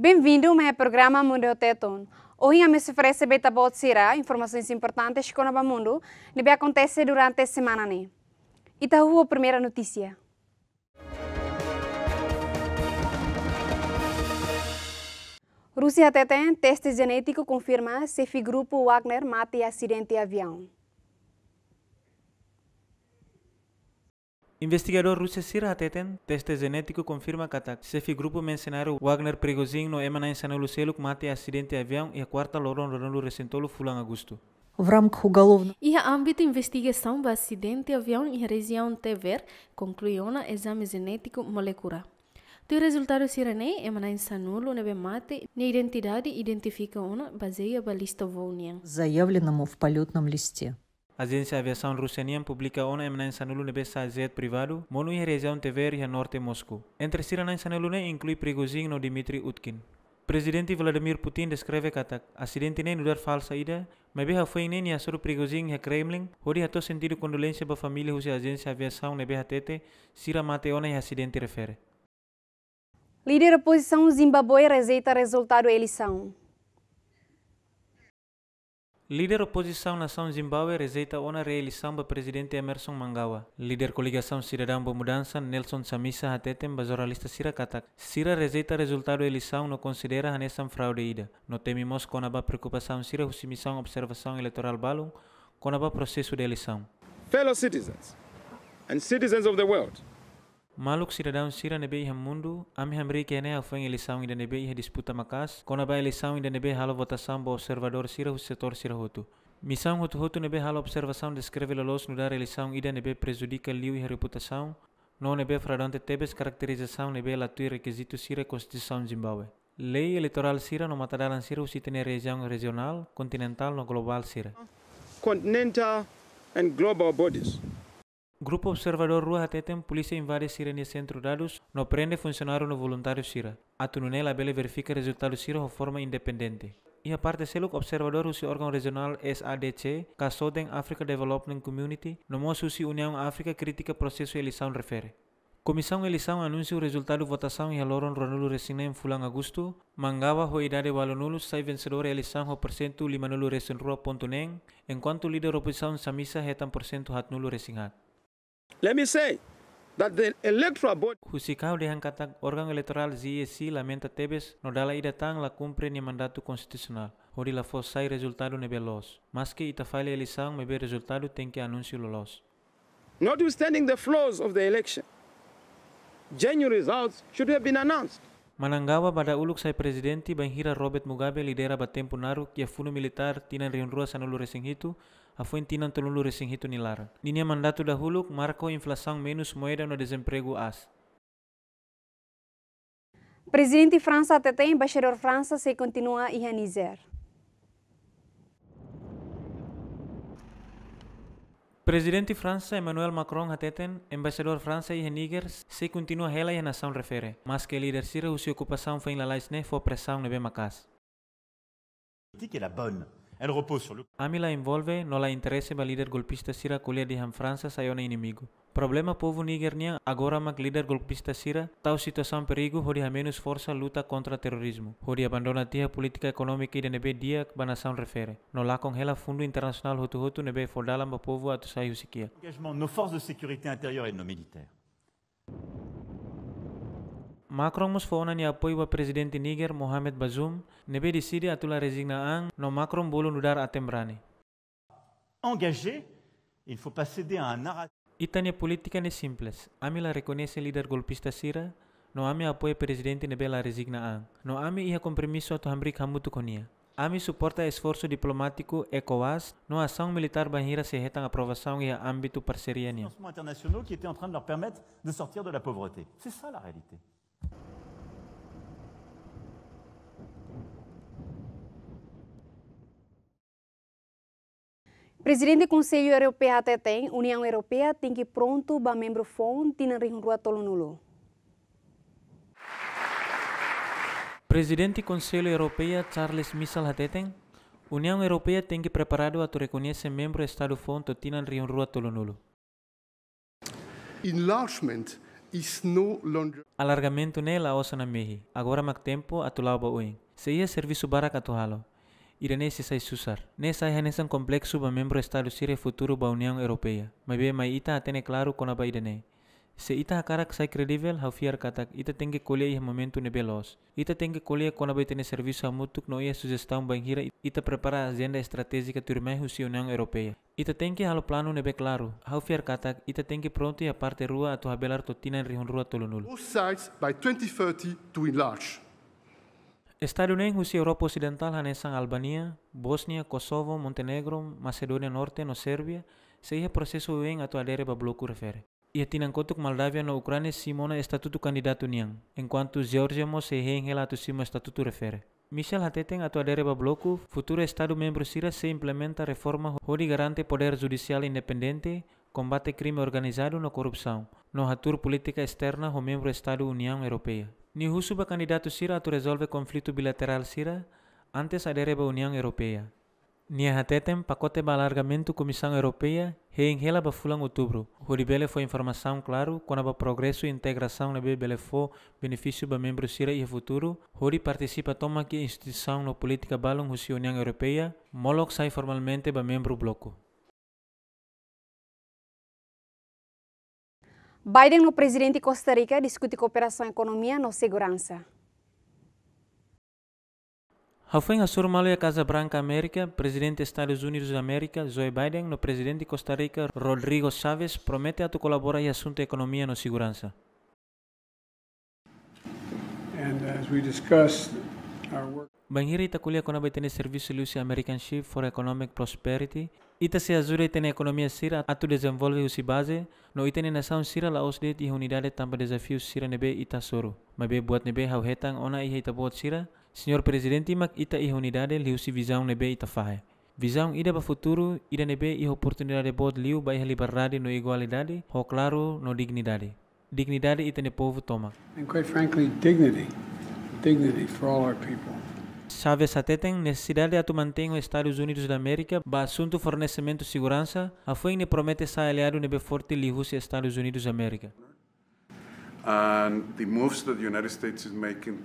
Bem-vindo ao programa Mundo Teton. Hoje a me ofereço Beta Botsira, informações importantes que o mundo deve acontecer durante a semana. Né? E está a primeira notícia. Rússia tem teste genético confirma se o grupo Wagner mate acidente avião. Investigador russo Sir Hateten, teste genético confirma ataque. Chefe grupo mencionaram Wagner Prigozhin no Emana em São Lucelo que mate acidente de avião e a quarta Loron Ronaldo Recentolo Fulan Augusto. В рамках уголовного... И âmbito investigação do acidente avião em região Tever, concluiu na exame genético molecular. Do resultado sirene emana insanulo nebe mate, не identidade identifica uma baseia balista волния. Заявленному в полетном листе. Agência Aviação Russenian publica ona emna insanulu nebe sajed privado, monu i e região e norte Moscou. Entre sirana insanulu e ne inclui Prigozhin no Dmitry Utkin. Presidente Vladimir Putin descreve katak acidente nem lugar falsa ida, mas beha foi nem a soro e Kremlin, hori hato sentido condolência ba família russa agência aviação nebe hatete, sira mate ona e acidente refere. Líder oposição Zimbabue rejeita resultado eleição. Líder oposição nação Zimbábue rejeita ona reeleição do presidente Emerson Mangawa. Líder coligação Cidadão para Mudança Nelson Samisa Hateten para jornalista Sira Katak. Sira rejeita resultado da eleição não considera a nessa fraude ida. Não temimos com a preocupação Sira missão observação eleitoral balum com o processo de eleição. Fellow citizens and citizens of the world, Maluk siradam sira nebe iham mundu, ami hamri kene afeng elisawing dan nebe iha disputa makas, kona ba elisawing dan nebe halo votação ba observador sira setor sira hotu. Missão hotu hotu nebe halo observação descreve lolos nudar elisawing ida nebe prejudica liu iha reputação, não nebe fradante tebes caracterização nebe latui requisito sira constituição Zimbabwe. Lei elektoral sira no matadaran sira usi tene regional, continental no global sira. Continental and global bodies Grupo Observador Rua Hatetem, polícia invade Sira nesse centro dados, não prende funcionário no voluntário Sira. A Tununela Bele verifica resultado Sira de forma independente. E a parte seluk observador usi órgão regional SADC, Kasoden Africa Development Community, no se União África crítica processo eleição refere. Comissão Eleição anuncia o resultado de votação e aloram Ronulo Resina em Fulan Agosto. Mangaba Roidade Balonulo sai vencedor da eleição o porcento Limanulo Resinrua enquanto o líder oposição Samisa Retan porcento Hatnulo Resinhat. Let me say that the electoral body Husikau lamenta Tebes no dala ida tang la cumpre ni mandato constitucional. Hori la fosai sai resultado ne belos. Mas que ita falha eleição mebe resultado tem ke anúncio lolos. Notwithstanding the flaws of the election, genuine results should have been announced. Manangawa pada uluk sai presidenti banhira Robert Mugabe lidera batempo naruk ya funu militar tinan riunrua sanulu resing hitu afuentinan tulung luresing hitu nilar. Ninia mandato dahulu marco inflação menos moeda no desemprego as. Presidente França TT embaixador França se continua a Niger. Presidente França Emmanuel Macron ateten embaixador França e Niger se continua ela e a nação refere, mas que a líder Cira sua ocupação foi em Lalais ne né, foi pressão nebe é Macas. que é a bonne Elle repose sur le... Ami la involve, non la interessa ba líder golpista sira colher di Ham França saiona inimigo. Problema povo nia agora mac leader golpista sira tau situation perigo hori a menos força luta kontra terrorisme, Hori abandona tia politika ekonomika ida de nebe dia ba nação refere. No lá congela fundo international hotu hotu nebe fordalam ba povo atu saiu sikia. Engagement nos forces de sécurité intérieure et de nos militaires. Macron mus fonan ya apoi wa presiden Niger Mohamed Bazoum nebe disidi atula ang no Macron bolon udar atembrani. Engagé, il faut pas céder à un narratif. Itania politica ne simples. Ami la reconhece leader golpista sira, no ami apoi Presiden nebe la ang No ami iha compromisso atau hambrik hambutu konia. Ami suporta esforço diplomatiku ECOWAS no asang militar banheira sehetang retan aprovação ambitu perseriania. parceriania. qui était en train de leur permettre de sortir de la pauvreté. C'est ça la réalité. Presidente do Conselho Europeu até tem, União Europeia tem que pronto para membro FON tina rua tolonulo. Presidente do Conselho Europeu Charles Michel Hateten, União Europeia tem que preparado a reconhecer membro Estado FON tina rua tolonulo. Enlargement Alargamento nela osa na mehi. Agora mak tempo atulao ba uing. Seia serviço barak atuhalo. se sai susar. Nessa renesan complexo ba membro estado sire futuro ba União Europeia. Mas bem, mas ita atene claro com ba baidene. Se ita hakarak saikre level haufiar katak ita tengke kuliah iha momentu ne belos. Ita tengke kuliah kona bai tene servisu hamutuk no ia sugestão bang hira ita prepara agenda estratégica turmai husi União Europeia. Ita tengke halo plano nebe claro. Haufiar katak ita tengke pronto iha parte rua atu habelar totina rihun rua tolonul. Both sides by 2030 to enlarge. Europa Occidental hanesan Albania, Bosnia, Kosovo, Montenegro, Macedonia Norte no Serbia, se ia processo UN atu adere ba bloco Ia tinha conta Moldávia na Ucrânia simona estatuto candidato niang, enquanto Geórgia mo se reenrela to sima estatuto refere. Michel Hateten atua dereba bloco, futuro Estado membro Sira se implementa reforma onde garante poder judicial independente, combate crime organizado na corrupção, no ator política externa o membro Estado União Europeia. da candidato Sira tu resolve conflito bilateral Sira, antes adereba União Europeia. Nia Hatetem, pacote para alargamento Comissão Europeia, reengela para fulan outubro. Huribele foi informação claro, quando para progresso e integração na né, Belefo, benefício para membros Sira e futuro, Hori participa toma que instituição na política balão Rússia União Europeia, Moloch sai formalmente para membro bloco. Biden, no presidente Costa Rica, discute cooperação economia no segurança. Rafael assur Malia e Casa Branca América, presidente dos Estados Unidos da América, Joe Biden, no presidente de Costa Rica, Rodrigo Chávez, promete a colaborar em assunto de economia e segurança. And as we discussed, Banheira ita serviço lusi American Ship for Economic Prosperity. Ita se ajuda tene economia sira atu desenvolve usi base, no itene nação sira la osdet di unidade tampa desafios sira nebe ita soro. Mabe buat nebe hau hetang ona iha ita buat sira, Senhor Presidente Mac ita e unidade liu si visão nebe ita Visão ida ba futuro, ida nebe e oportunidade bod liu ba liberdade no igualdade, ho claro no dignidade. Dignidade ita ne povo toma. And quite frankly, dignity. Dignity for all our people. Chávez até tem necessidade de manter os Estados Unidos da América para assunto fornecimento de segurança, a foi ne promete ser aliado nebe forte li Rússia Estados Unidos da América. And the moves that the United States is making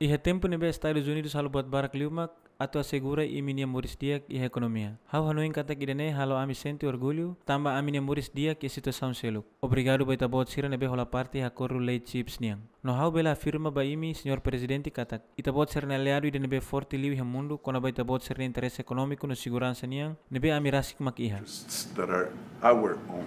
Iha tempo nebe Estados Unidos halo buat barak liumak atau asegura e minha moris diak e economia. Hau hanuin kata kidane halo ami sente tambah tamba ami minha dia diak e situação seluk. Obrigado baita bot sira nebe hola parte ha corru chips niang. No hau bela firma ba imi, senhor presidente katak. Ita bot sira na leado ide nebe forte liu ha mundo, kona baita bot sira interesse econômico no segurança niang, nebe ami rasik mak iha. That are our own.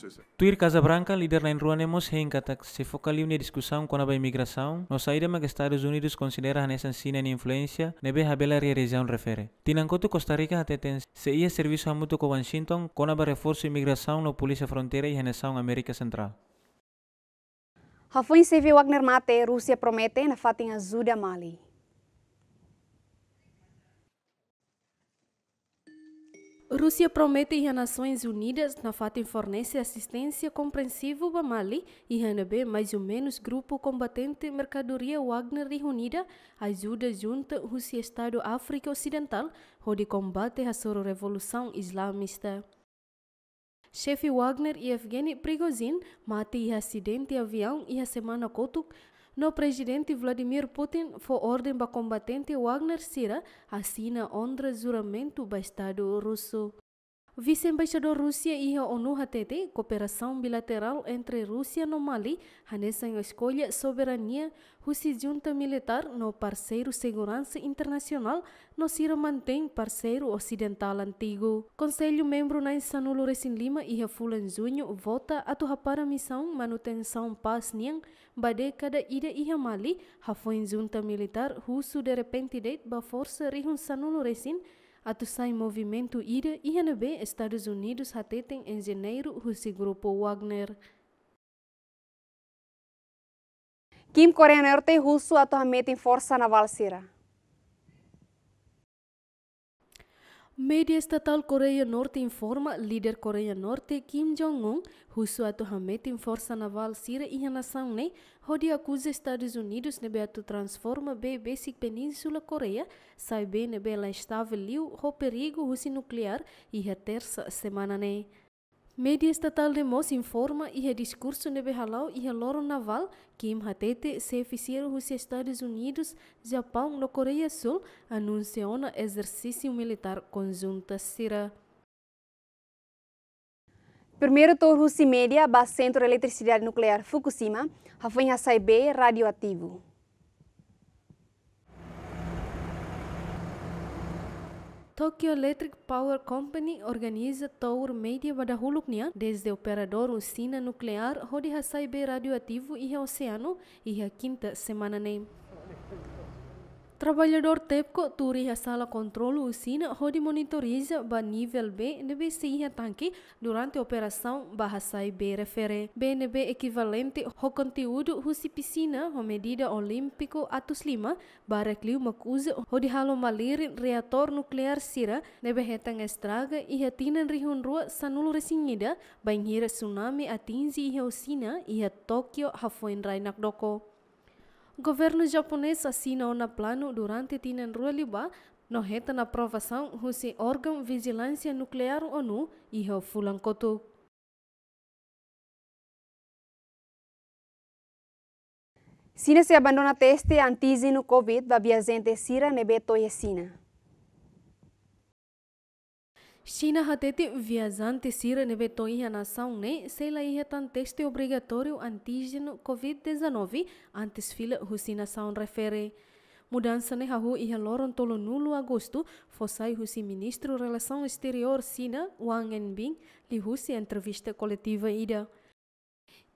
Twitter Tuir Casa Branca, Liderline Ruanemos, Henkatak, se focaliza na discussão com a imigração, No airema que Estados Unidos considera nessa ensina na influência, nebe habela região refere. Tinancoto Costa Rica até tem se ia serviço a muito com Washington, com a reforço imigração na Polícia Fronteira e Renação América Central. Rafael Civil Wagner Mate, Rússia promete na fatem ajuda Mali. Rússia promete às Nações Unidas na fato fornecer assistência compreensiva a Mali e renebe mais ou menos grupo combatente mercadoria Wagner reunida ajuda junto Rússia Estado África Ocidental onde combate a sua revolução islamista. Chefe Wagner e Evgeny Prigozhin mate em acidente avião e a semana Kotuk no presidente Vladimir Putin foi ordem para combatente Wagner Sira assina ondra juramento do Estado russo vice-embaixador Rússia e a ONU HTT, cooperação bilateral entre Rússia e Mali, anexam a escolha soberania Rússia junta militar no parceiro segurança internacional, no se mantém parceiro ocidental antigo. Conselho membro na Insanulo Recin Lima e a Fulan Junho vota a tua para missão manutenção paz niang, bade cada ida e a Mali, a junta militar russo de repente date ba força rihun Sanulo Recin, em Movimento IRA e INB Estados Unidos atetem em janeiro russo grupo Wagner. Kim Coreia Norte russo atualmente em força naval Sira. Media estatal Coreia Norte informa líder Coreia Norte Kim Jong-un, husuatu hamete em força naval Síria e nação ne, hodi acusa Estados Unidos de né, beatu transforma be basic península Coreia, sai be ne né, be la estável liu ho perigo nuclear e a terça semana ne. Né. Media estatal de Mos informa e discurso de Behalau e Loro Naval que em Hatete se fizeram os Estados Unidos, Japão e Coreia Sul anunciou um exercício militar conjunto será. Primeiro torre se média, centro de eletricidade nuclear Fukushima, foi em radioativo. Tokyo Electric Power Company organiza tour media pada huluknya desde operador usina nuklear hodi hasai radioativo e oceano e a quinta semana nem. Trabalhador TEPCO turi hasala kontrol usina hodi monitoriza ba nivel B nebe se iha durante a bahasa Bahasai B refere. nebe ekivalente ho conteúdo husi piscina ho medida atuslima atus lima bara makuza hodi halo malirin reator nuklear sira nebe hetang estraga iha tinan rihun rua sanulu resingida ba inhira tsunami atinzi iha usina iha Tokyo hafoin rainak doko. governo japonês assina um plano durante Tinen Rualiba no reta na aprovação do órgão vigilância nuclear ONU e o Fulankotu. Sina se abandona teste antígeno COVID, babia gente sira nebeto e sina. China hatete viajante sira nebe toinha nação ne sela ia tan teste obrigatório antígeno COVID-19 antes fila rusinação refere. Mudança ne hahu ia loron tolo nulo agosto fossai husi ministro relação exterior China Wang Enbing li husi entrevista coletiva ida.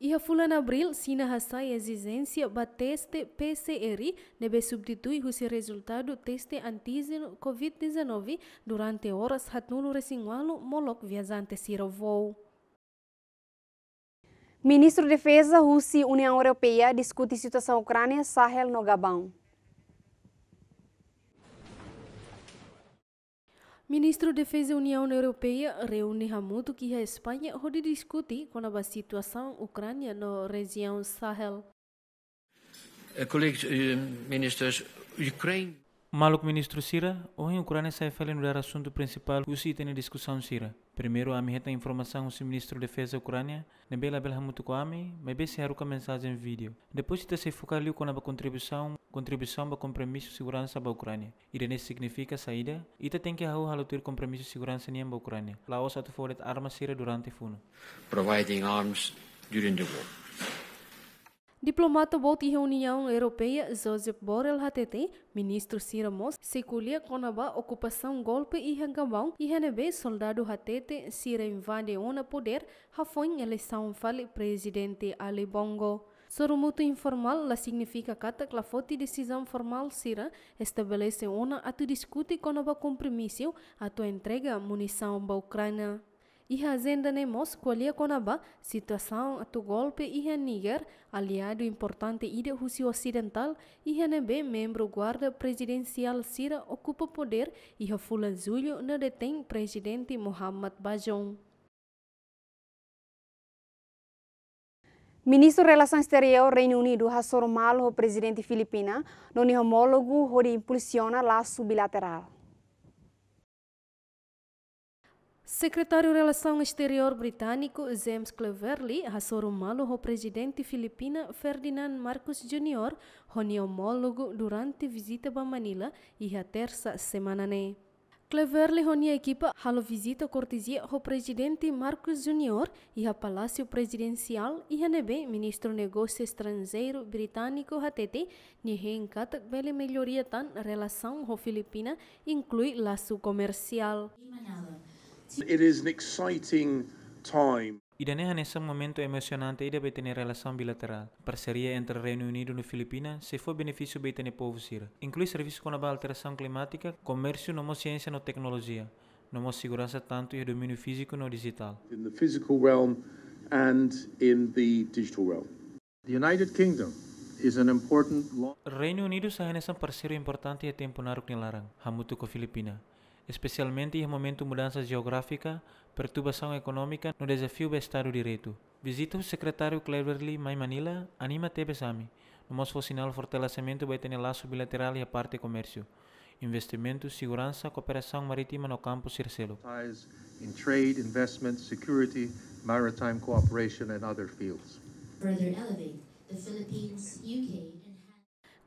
Iha fulan abril China raçai exigência ba teste PCR nebe substitui o resultado teste antígeno COVID-19 durante horas hatnulu resingualu molok viajante siro Ministro de Defesa Rússia União Europeia discute situação Ucrânia Sahel no Gabão. Ministro Defesa União Europeia reúne há muito que a Espanha onde discutir com a situação ucrânia na região Sahel. Eh, Colegas, eh, ministros, Ucrânia. Maluco ministro Sira, hoje a Ucrânia se refere do assunto principal que se tem em discussão Sira. Primeiro, a minha informação o ministro da Defesa Ucrânia, Nebela Belhamutukwami, mas bem se a mensagem vídeo. Depois de se focar ali com a contribuição, contribuição para o compromisso de segurança da Ucrânia. E significa saída, e tem que halutir compromisso de segurança na Ucrânia. Lá, os atores armas serem durante o fundo. Providing arms during the war. Diplomata bauti União europeia Josep Borrell HTT, ministro Ciro Mos, com a ocupação golpe e rengabão, e renebe soldado HTT Ciro invade o poder, em eleição fale presidente Ali Bongo. Sorumuto informal la significa kata klafoti decisão formal sira estabelece a atu discute conaba compromisso atu entrega munição a Ucrânia. Iha agenda nemos colhia conaba situação do golpe iha Níger, aliado importante da Rússia Ocidental, iha nebe membro guarda presidencial Sira ocupa poder iha fulan julho na detém presidente Mohamed Bazoum. Ministro de Relações do Reino Unido Hassor Malo, presidente Filipina, não homólogo, que impulsiona laço bilateral. Secretário de Relação Exterior britânico James Cleverly assorou malo ao presidente filipino Ferdinand Marcos Jr. reunião homólogo durante visita a Manila e a terça semana né? Cleverly reuniu a equipa halo visita cortesia ao presidente Marcos Jr. e ao Palácio Presidencial e a ministro negócio estrangeiro britânico Hatete ni reencata melhoria tan relação com Filipina, inclui laço comercial. It is an exciting time. nesse momento emocionante e deve ter relação bilateral. Parceria entre Reino Unido e Filipinas se for benefício bem ter povo Inclui serviços com a alteração climática, comércio, numa ciência e tecnologia, numa segurança tanto e domínio físico no digital. In the physical realm and in the digital realm. The United Kingdom is an important Reino Unido é um parceiro importante e tempo na Ruknilarang, hamuto ko Filipina especialmente em momento de mudança geográfica, perturbação econômica no desafio do Estado Direito. Visita o secretário Cleverly Mai Manila, anima te besame. No nosso sinal fortalecimento vai ter laço bilateral e a parte comércio. Investimento, segurança, cooperação marítima no campo Circelo. In trade, investment, security, maritime cooperation and other fields. Further elevate the Philippines, UK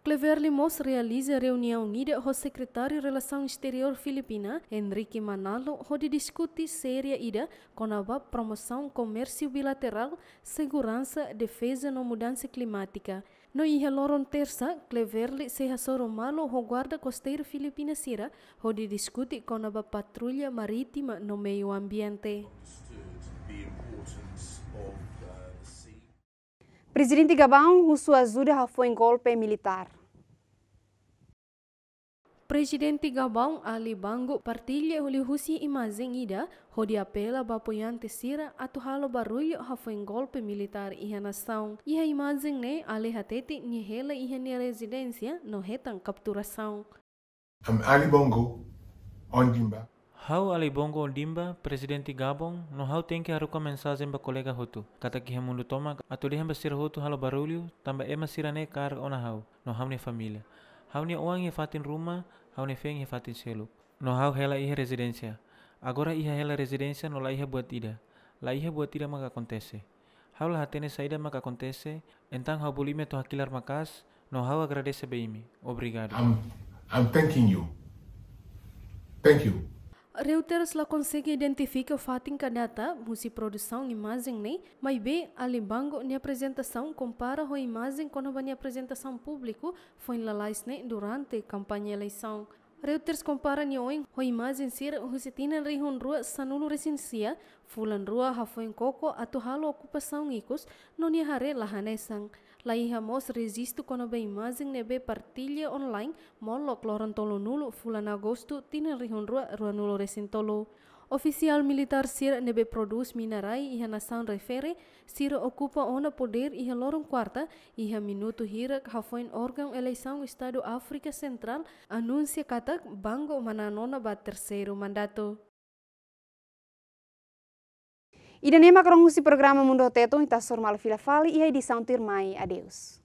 Clever Limos realiza reunião unida com o secretário de Relação Exterior Filipina, Henrique Manalo, onde discute séria ida com a promoção comércio bilateral, segurança, defesa na mudança climática. No Iheloron terça, Cleverli se assora malo com guarda costeiro Filipina Sira, onde discute com a patrulha marítima no meio ambiente. Presidente Gabão, Russo Azura foi em golpe militar. Presidente Gabão Ali Bango partilha uli husi imagem e ida hodi apela bapoiante sira atu halo barulho hafoi golpe militar iha e nação. Iha e imagem ne ali hateti nyehela iha ne residência no retan capturação. Ali Bango, on embaixo. Hau ali bongo dimba, presidente Gabon, no hau tem que haruka mensagem ba kolega hotu. Kata que toma, atolihan ba sira hotu halo barulho, tamba ema sirane kar ona hau, no hau ne família. Hau ne oang fatin rumah, hau ne feng fatin selu. No hau hela ihe residensia. Agora iha hela residensia no la iha buat ida. La iha buat ida maka kontese. Hau la hatene saída maka kontese. Entang hau bulime to hakilar makas, no hau agradece beime. Obrigado. I'm, I'm thanking you. Thank you. Reuters la consegue identifica o data, musi produção imagem né, mai be ali bango ne apresentação compara com a imagem quando vai apresentação público foi durante kampanye laisang. eleição. Reuters compara ni ho imagem sir tina rihun rua sanulu resinsia fulan rua hafoin koko atau halo ocupação ikus nonia hare lahanesang mos resisto con obe mazing nebe partilia online molo clorontolo nulo fulan agosto tina rihon rua resin resentolo. Ofisial militar sir nebe produce minarai iha nação refere sir okupa ona poder iha loron quarta iha minuto hirak hafoin órgão eleição Estado Afrika Central anuncia katak banggo mananona ba terceiro mandato. Idenema corongusi program Mundo Teto, intasor malfila fali, e aí de São Adeus.